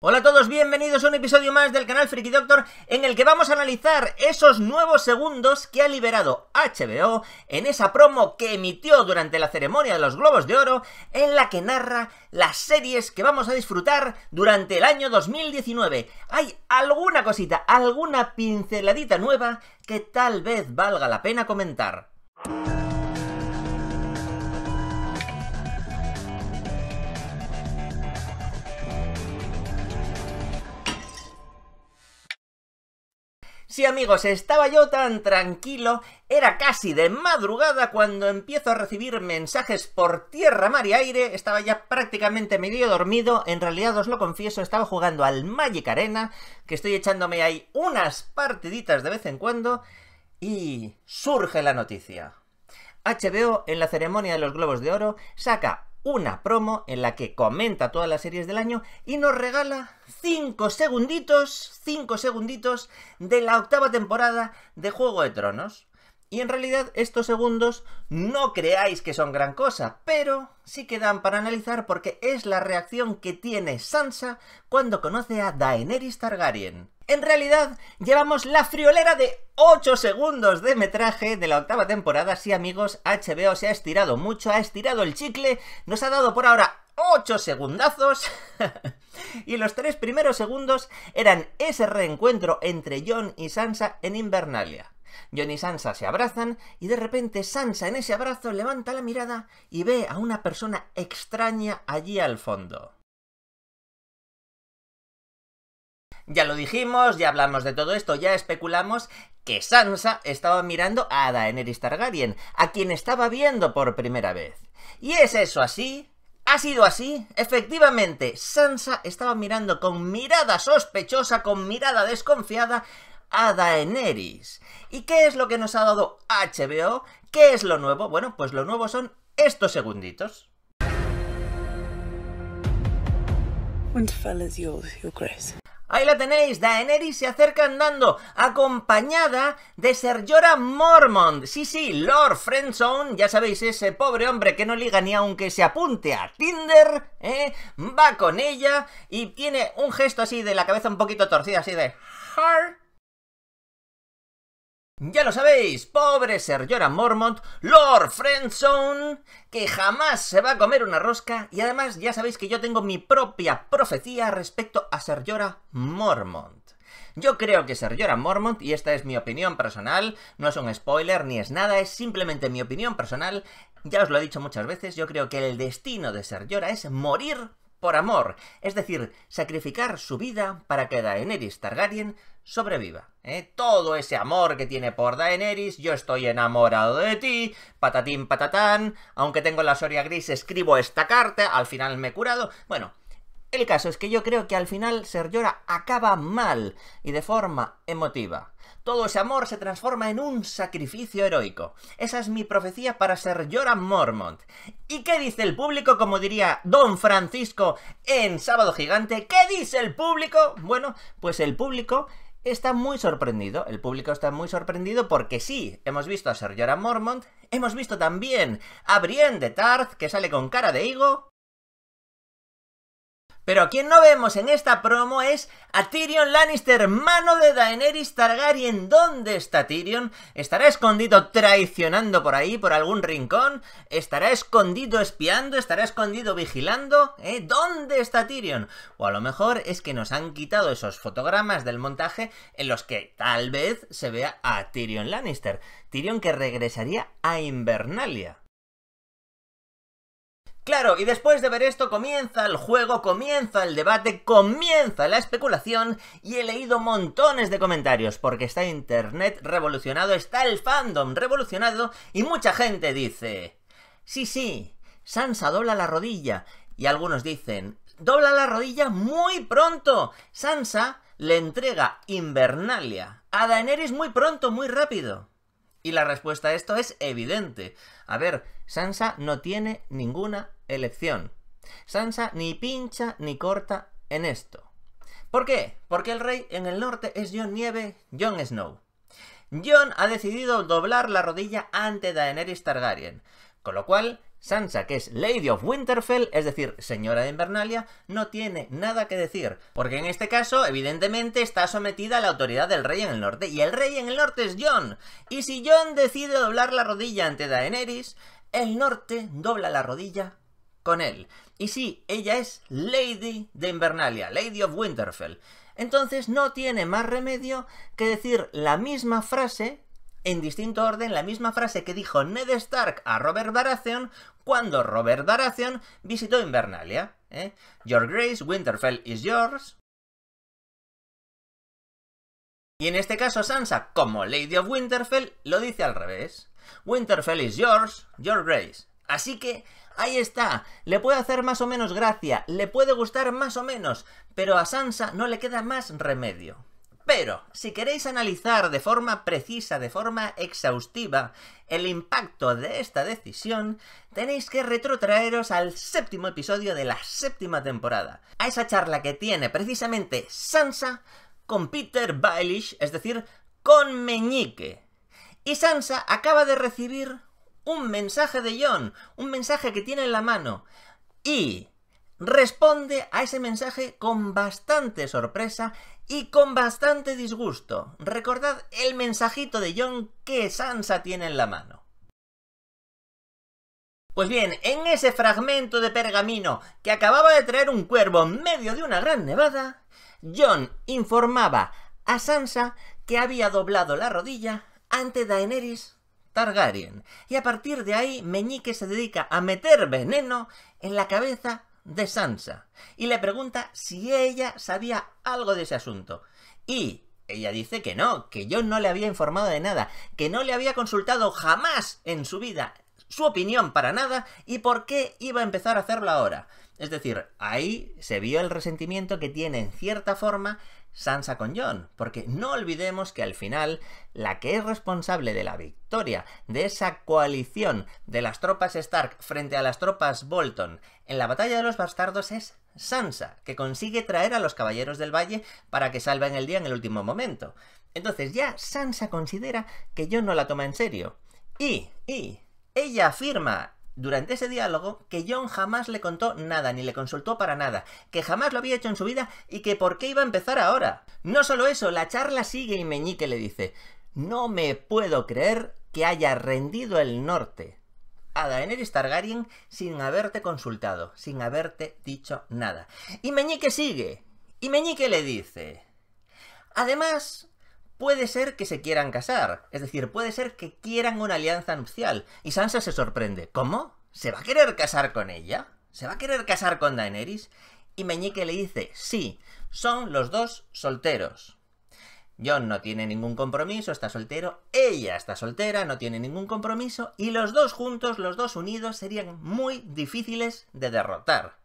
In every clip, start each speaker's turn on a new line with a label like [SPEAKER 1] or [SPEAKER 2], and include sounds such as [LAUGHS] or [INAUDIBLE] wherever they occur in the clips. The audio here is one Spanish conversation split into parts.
[SPEAKER 1] Hola a todos, bienvenidos a un episodio más del canal Freaky Doctor en el que vamos a analizar esos nuevos segundos que ha liberado HBO en esa promo que emitió durante la ceremonia de los Globos de Oro en la que narra las series que vamos a disfrutar durante el año 2019. Hay alguna cosita, alguna pinceladita nueva que tal vez valga la pena comentar. Sí amigos, estaba yo tan tranquilo, era casi de madrugada cuando empiezo a recibir mensajes por tierra, mar y aire, estaba ya prácticamente medio dormido, en realidad os lo confieso, estaba jugando al Magic Arena, que estoy echándome ahí unas partiditas de vez en cuando, y surge la noticia. HBO en la ceremonia de los Globos de Oro saca una promo en la que comenta todas las series del año y nos regala 5 segunditos, 5 segunditos de la octava temporada de Juego de Tronos. Y en realidad estos segundos no creáis que son gran cosa, pero sí quedan para analizar porque es la reacción que tiene Sansa cuando conoce a Daenerys Targaryen. En realidad, llevamos la friolera de 8 segundos de metraje de la octava temporada. Sí, amigos, HBO se ha estirado mucho, ha estirado el chicle, nos ha dado por ahora 8 segundazos. [LAUGHS] y los tres primeros segundos eran ese reencuentro entre John y Sansa en Invernalia. John y Sansa se abrazan y de repente Sansa en ese abrazo levanta la mirada y ve a una persona extraña allí al fondo. Ya lo dijimos, ya hablamos de todo esto, ya especulamos que Sansa estaba mirando a Daenerys Targaryen, a quien estaba viendo por primera vez. ¿Y es eso así? ¿Ha sido así? Efectivamente, Sansa estaba mirando con mirada sospechosa, con mirada desconfiada, a Daenerys. ¿Y qué es lo que nos ha dado HBO? ¿Qué es lo nuevo? Bueno, pues lo nuevo son estos segunditos. Ahí la tenéis, Daenerys se acerca andando, acompañada de Ser Jorah Mormont. Sí, sí, Lord Friendzone, ya sabéis, ese pobre hombre que no liga ni aunque se apunte a Tinder, ¿eh? va con ella y tiene un gesto así de la cabeza un poquito torcida, así de... Ya lo sabéis, pobre Ser Jorah Mormont, Lord Friendzone, que jamás se va a comer una rosca, y además ya sabéis que yo tengo mi propia profecía respecto a Ser Jorah Mormont. Yo creo que Ser Jorah Mormont, y esta es mi opinión personal, no es un spoiler ni es nada, es simplemente mi opinión personal, ya os lo he dicho muchas veces, yo creo que el destino de Ser es morir amor, es decir, sacrificar su vida para que Daenerys Targaryen sobreviva. ¿Eh? Todo ese amor que tiene por Daenerys, yo estoy enamorado de ti, patatín patatán, aunque tengo la soria gris escribo esta carta, al final me he curado, bueno... El caso es que yo creo que al final Ser Llora acaba mal y de forma emotiva. Todo ese amor se transforma en un sacrificio heroico. Esa es mi profecía para Ser Llora Mormont. ¿Y qué dice el público? Como diría Don Francisco en Sábado Gigante, ¿qué dice el público? Bueno, pues el público está muy sorprendido, el público está muy sorprendido porque sí, hemos visto a Ser Jorah Mormont, hemos visto también a Brienne de Tarth, que sale con cara de higo, pero quien no vemos en esta promo es a Tyrion Lannister, mano de Daenerys Targaryen. ¿Dónde está Tyrion? ¿Estará escondido traicionando por ahí, por algún rincón? ¿Estará escondido espiando? ¿Estará escondido vigilando? ¿Eh? ¿Dónde está Tyrion? O a lo mejor es que nos han quitado esos fotogramas del montaje en los que tal vez se vea a Tyrion Lannister. Tyrion que regresaría a Invernalia. Claro, y después de ver esto comienza el juego, comienza el debate, comienza la especulación y he leído montones de comentarios porque está Internet revolucionado, está el fandom revolucionado y mucha gente dice, sí, sí, Sansa dobla la rodilla y algunos dicen, dobla la rodilla muy pronto, Sansa le entrega Invernalia a Daenerys muy pronto, muy rápido. Y la respuesta a esto es evidente. A ver, Sansa no tiene ninguna elección. Sansa ni pincha ni corta en esto. ¿Por qué? Porque el rey en el norte es John Nieve, Jon Snow. Jon ha decidido doblar la rodilla ante Daenerys Targaryen, con lo cual Sansa, que es Lady of Winterfell, es decir, señora de Invernalia, no tiene nada que decir, porque en este caso, evidentemente, está sometida a la autoridad del rey en el norte, y el rey en el norte es Jon. Y si Jon decide doblar la rodilla ante Daenerys, el norte dobla la rodilla con él. Y sí, ella es Lady de Invernalia, Lady of Winterfell. Entonces no tiene más remedio que decir la misma frase, en distinto orden, la misma frase que dijo Ned Stark a Robert Baratheon cuando Robert Baratheon visitó Invernalia. ¿eh? Your Grace, Winterfell is yours. Y en este caso Sansa, como Lady of Winterfell, lo dice al revés. Winterfell is yours, your grace. Así que ahí está, le puede hacer más o menos gracia, le puede gustar más o menos, pero a Sansa no le queda más remedio. Pero, si queréis analizar de forma precisa, de forma exhaustiva, el impacto de esta decisión, tenéis que retrotraeros al séptimo episodio de la séptima temporada, a esa charla que tiene precisamente Sansa con Peter Baelish, es decir, con Meñique, y Sansa acaba de recibir un mensaje de John, un mensaje que tiene en la mano. Y responde a ese mensaje con bastante sorpresa y con bastante disgusto. Recordad el mensajito de John que Sansa tiene en la mano. Pues bien, en ese fragmento de pergamino que acababa de traer un cuervo en medio de una gran nevada, John informaba a Sansa que había doblado la rodilla ante Daenerys Targaryen. Y a partir de ahí, Meñique se dedica a meter veneno en la cabeza de Sansa y le pregunta si ella sabía algo de ese asunto. Y ella dice que no, que yo no le había informado de nada, que no le había consultado jamás en su vida su opinión para nada y por qué iba a empezar a hacerlo ahora. Es decir, ahí se vio el resentimiento que tiene en cierta forma Sansa con John, porque no olvidemos que al final la que es responsable de la victoria de esa coalición de las tropas Stark frente a las tropas Bolton en la batalla de los bastardos es Sansa, que consigue traer a los caballeros del valle para que salven el día en el último momento. Entonces ya Sansa considera que John no la toma en serio. Y, y, ella afirma durante ese diálogo que John jamás le contó nada ni le consultó para nada, que jamás lo había hecho en su vida y que por qué iba a empezar ahora. No solo eso, la charla sigue y Meñique le dice, no me puedo creer que haya rendido el norte a Daenerys Targaryen sin haberte consultado, sin haberte dicho nada. Y Meñique sigue, y Meñique le dice, además, puede ser que se quieran casar. Es decir, puede ser que quieran una alianza nupcial. Y Sansa se sorprende. ¿Cómo? ¿Se va a querer casar con ella? ¿Se va a querer casar con Daenerys? Y Meñique le dice, sí, son los dos solteros. John no tiene ningún compromiso, está soltero, ella está soltera, no tiene ningún compromiso, y los dos juntos, los dos unidos, serían muy difíciles de derrotar.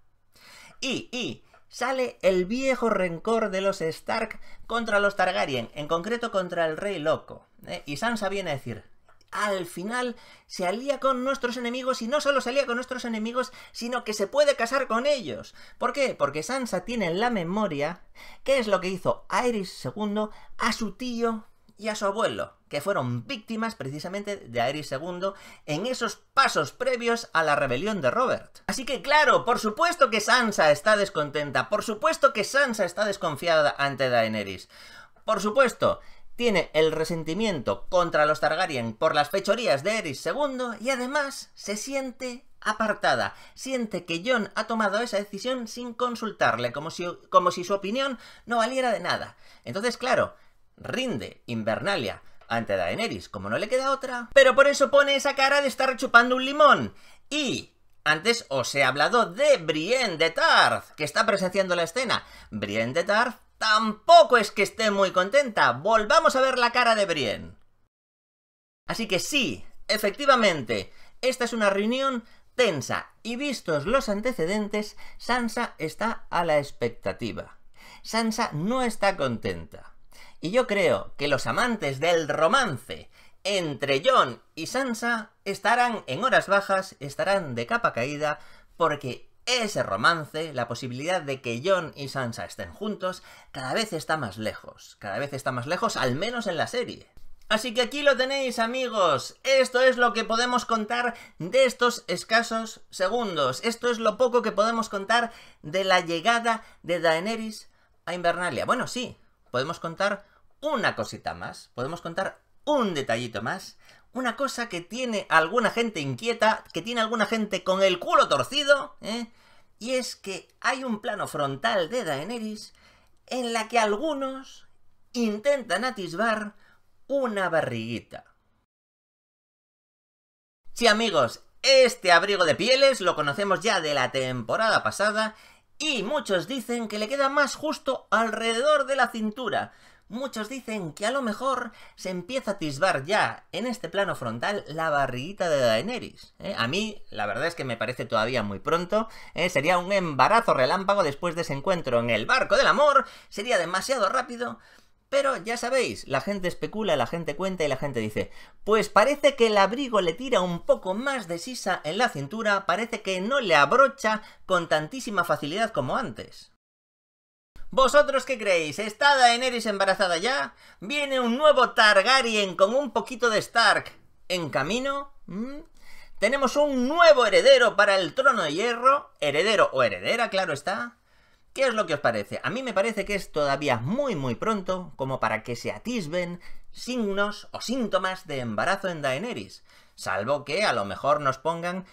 [SPEAKER 1] Y, y, sale el viejo rencor de los Stark contra los Targaryen, en concreto contra el Rey Loco. ¿eh? Y Sansa viene a decir, al final se alía con nuestros enemigos y no solo se alía con nuestros enemigos, sino que se puede casar con ellos. ¿Por qué? Porque Sansa tiene en la memoria qué es lo que hizo Aerys II a su tío y a su abuelo, que fueron víctimas precisamente de Aerys II en esos pasos previos a la rebelión de Robert. Así que claro, por supuesto que Sansa está descontenta, por supuesto que Sansa está desconfiada ante Daenerys. Por supuesto, tiene el resentimiento contra los Targaryen por las fechorías de Eris II y además se siente apartada, siente que John ha tomado esa decisión sin consultarle, como si, como si su opinión no valiera de nada. Entonces, claro, rinde Invernalia ante Daenerys, como no le queda otra. Pero por eso pone esa cara de estar chupando un limón. Y antes os he hablado de Brienne de Tarth, que está presenciando la escena. Brienne de Tarth tampoco es que esté muy contenta. Volvamos a ver la cara de Brienne. Así que sí, efectivamente, esta es una reunión tensa y vistos los antecedentes, Sansa está a la expectativa. Sansa no está contenta. Y yo creo que los amantes del romance entre John y Sansa estarán en horas bajas, estarán de capa caída, porque ese romance, la posibilidad de que John y Sansa estén juntos, cada vez está más lejos. Cada vez está más lejos, al menos en la serie. Así que aquí lo tenéis amigos, esto es lo que podemos contar de estos escasos segundos, esto es lo poco que podemos contar de la llegada de Daenerys a Invernalia. Bueno, sí, podemos contar una cosita más, podemos contar un detallito más, una cosa que tiene alguna gente inquieta, que tiene alguna gente con el culo torcido, ¿eh? y es que hay un plano frontal de Daenerys en la que algunos intentan atisbar una barriguita. Sí amigos, este abrigo de pieles lo conocemos ya de la temporada pasada y muchos dicen que le queda más justo alrededor de la cintura, muchos dicen que a lo mejor se empieza a atisbar ya en este plano frontal la barriguita de Daenerys. ¿eh? A mí, la verdad es que me parece todavía muy pronto. ¿eh? Sería un embarazo relámpago después de ese encuentro en el barco del amor. Sería demasiado rápido. Pero ya sabéis, la gente especula, la gente cuenta y la gente dice, pues parece que el abrigo le tira un poco más de sisa en la cintura, parece que no le abrocha con tantísima facilidad como antes. ¿Vosotros qué creéis? ¿Está Daenerys embarazada ya? ¿Viene un nuevo Targaryen con un poquito de Stark en camino? ¿Mm? Tenemos un nuevo heredero para el trono de hierro, heredero o heredera, claro está. ¿Qué es lo que os parece? A mí me parece que es todavía muy muy pronto como para que se atisben signos o síntomas de embarazo en Daenerys, salvo que a lo mejor nos pongan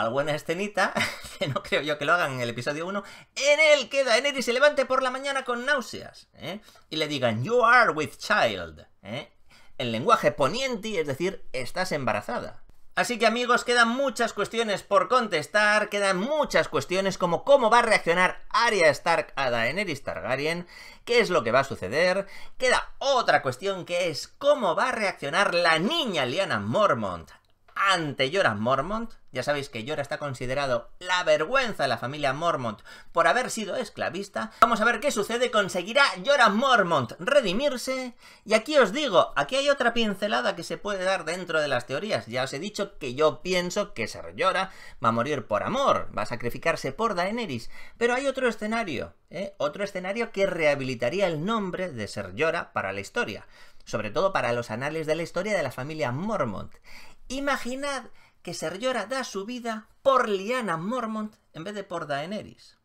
[SPEAKER 1] alguna escenita, [LAUGHS] que no creo yo que lo hagan en el episodio 1, en el queda Daenerys se levante por la mañana con náuseas, ¿eh? y le digan, you are with child, ¿eh? en lenguaje poniente, es decir, estás embarazada. Así que amigos, quedan muchas cuestiones por contestar, quedan muchas cuestiones como cómo va a reaccionar Arya Stark a Daenerys Targaryen, qué es lo que va a suceder, queda otra cuestión que es cómo va a reaccionar la niña Liana Mormont ante Jorah Mormont. Ya sabéis que Jorah está considerado la vergüenza de la familia Mormont por haber sido esclavista. Vamos a ver qué sucede. ¿Conseguirá Jorah Mormont redimirse? Y aquí os digo, aquí hay otra pincelada que se puede dar dentro de las teorías. Ya os he dicho que yo pienso que Ser Jorah va a morir por amor, va a sacrificarse por Daenerys. Pero hay otro escenario, ¿eh? otro escenario que rehabilitaría el nombre de Ser Jorah para la historia sobre todo para los anales de la historia de la familia Mormont. Imaginad que Ser llora da su vida por Liana Mormont en vez de por Daenerys.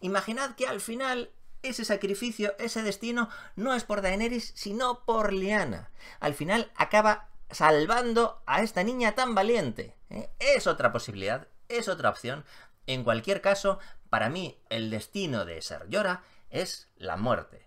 [SPEAKER 1] Imaginad que al final ese sacrificio, ese destino, no es por Daenerys, sino por Liana. Al final acaba salvando a esta niña tan valiente. ¿eh? Es otra posibilidad, es otra opción. En cualquier caso, para mí el destino de Ser llora es la muerte.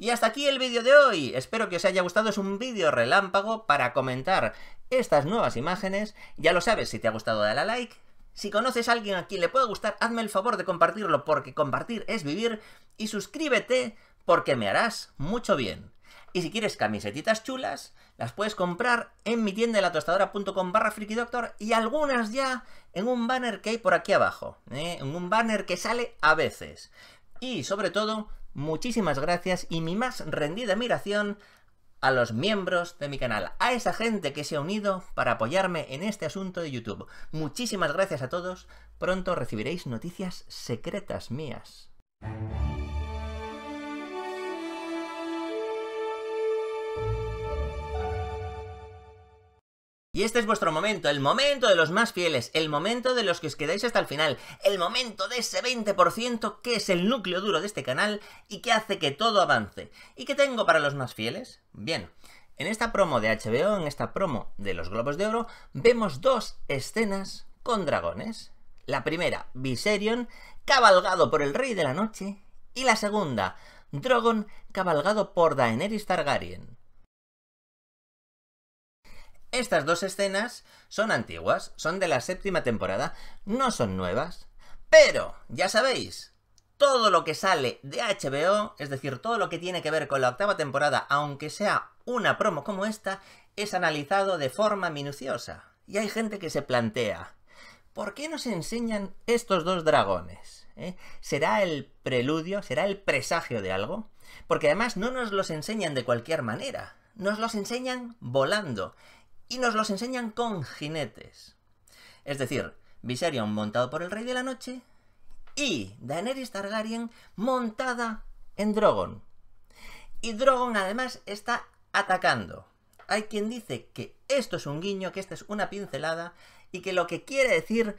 [SPEAKER 1] Y hasta aquí el vídeo de hoy. Espero que os haya gustado. Es un vídeo relámpago para comentar estas nuevas imágenes. Ya lo sabes, si te ha gustado dale a like. Si conoces a alguien a quien le pueda gustar, hazme el favor de compartirlo porque compartir es vivir. Y suscríbete porque me harás mucho bien. Y si quieres camisetitas chulas, las puedes comprar en mi tienda de la tostadora.com barra doctor y algunas ya en un banner que hay por aquí abajo. ¿eh? En un banner que sale a veces. Y sobre todo, muchísimas gracias y mi más rendida admiración a los miembros de mi canal, a esa gente que se ha unido para apoyarme en este asunto de YouTube. Muchísimas gracias a todos, pronto recibiréis noticias secretas mías. Y este es vuestro momento, el momento de los más fieles, el momento de los que os quedáis hasta el final, el momento de ese 20% que es el núcleo duro de este canal y que hace que todo avance. ¿Y qué tengo para los más fieles? Bien, en esta promo de HBO, en esta promo de los Globos de Oro, vemos dos escenas con dragones. La primera, Viserion, cabalgado por el Rey de la Noche, y la segunda, Drogon, cabalgado por Daenerys Targaryen. Estas dos escenas son antiguas, son de la séptima temporada, no son nuevas, pero ya sabéis, todo lo que sale de HBO, es decir, todo lo que tiene que ver con la octava temporada, aunque sea una promo como esta, es analizado de forma minuciosa. Y hay gente que se plantea, ¿por qué nos enseñan estos dos dragones? ¿Eh? ¿Será el preludio? ¿Será el presagio de algo? Porque además no nos los enseñan de cualquier manera, nos los enseñan volando y nos los enseñan con jinetes. Es decir, Viserion montado por el Rey de la Noche y Daenerys Targaryen montada en Drogon. Y Drogon además está atacando. Hay quien dice que esto es un guiño, que esta es una pincelada y que lo que quiere decir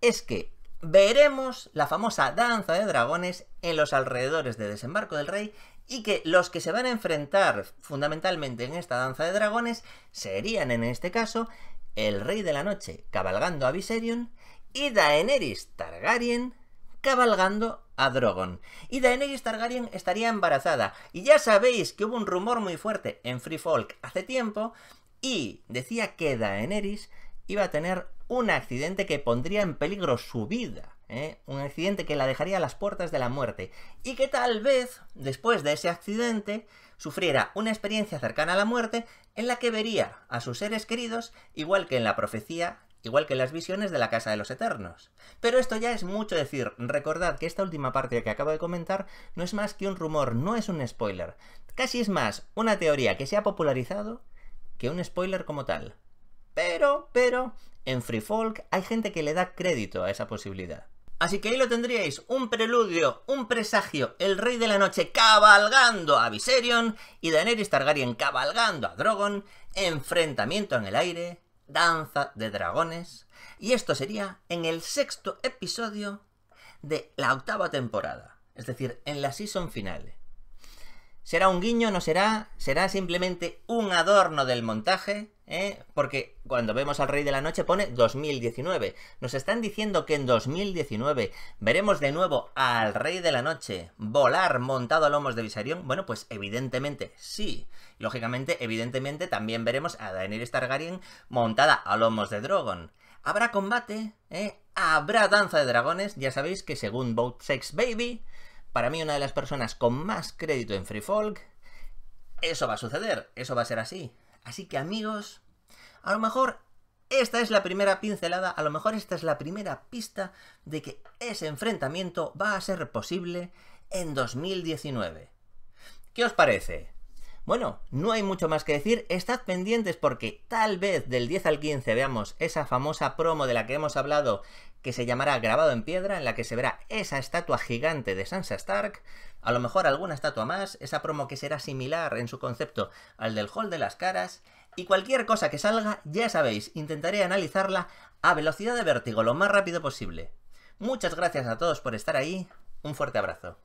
[SPEAKER 1] es que veremos la famosa danza de dragones en los alrededores de Desembarco del Rey y que los que se van a enfrentar fundamentalmente en esta danza de dragones serían en este caso el Rey de la Noche cabalgando a Viserion y Daenerys Targaryen cabalgando a Drogon. Y Daenerys Targaryen estaría embarazada. Y ya sabéis que hubo un rumor muy fuerte en Free Folk hace tiempo y decía que Daenerys iba a tener un accidente que pondría en peligro su vida. ¿eh? Un accidente que la dejaría a las puertas de la muerte y que tal vez, después de ese accidente, sufriera una experiencia cercana a la muerte en la que vería a sus seres queridos igual que en la profecía igual que en las visiones de la Casa de los Eternos. Pero esto ya es mucho decir, recordad que esta última parte que acabo de comentar no es más que un rumor, no es un spoiler, casi es más una teoría que se ha popularizado que un spoiler como tal. Pero, pero, en Free Folk hay gente que le da crédito a esa posibilidad. Así que ahí lo tendríais, un preludio, un presagio, el Rey de la Noche cabalgando a Viserion y Daenerys Targaryen cabalgando a Drogon, enfrentamiento en el aire, danza de dragones, y esto sería en el sexto episodio de la octava temporada, es decir, en la season final. ¿Será un guiño? ¿No será? ¿Será simplemente un adorno del montaje? ¿eh? porque cuando vemos al Rey de la Noche pone 2019. Nos están diciendo que en 2019 veremos de nuevo al Rey de la Noche volar montado a lomos de Viserion. Bueno, pues evidentemente sí. Lógicamente, evidentemente también veremos a Daenerys Targaryen montada a lomos de Drogon. Habrá combate, ¿eh? habrá danza de dragones. Ya sabéis que según Boat Sex Baby, para mí una de las personas con más crédito en Free Folk, eso va a suceder, eso va a ser así. Así que amigos, a lo mejor esta es la primera pincelada, a lo mejor esta es la primera pista de que ese enfrentamiento va a ser posible en 2019. ¿Qué os parece? Bueno, no hay mucho más que decir, estad pendientes porque tal vez del 10 al 15 veamos esa famosa promo de la que hemos hablado que se llamará Grabado en Piedra, en la que se verá esa estatua gigante de Sansa Stark, a lo mejor alguna estatua más, esa promo que será similar en su concepto al del Hall de las Caras, y cualquier cosa que salga, ya sabéis, intentaré analizarla a velocidad de vértigo lo más rápido posible. Muchas gracias a todos por estar ahí, un fuerte abrazo.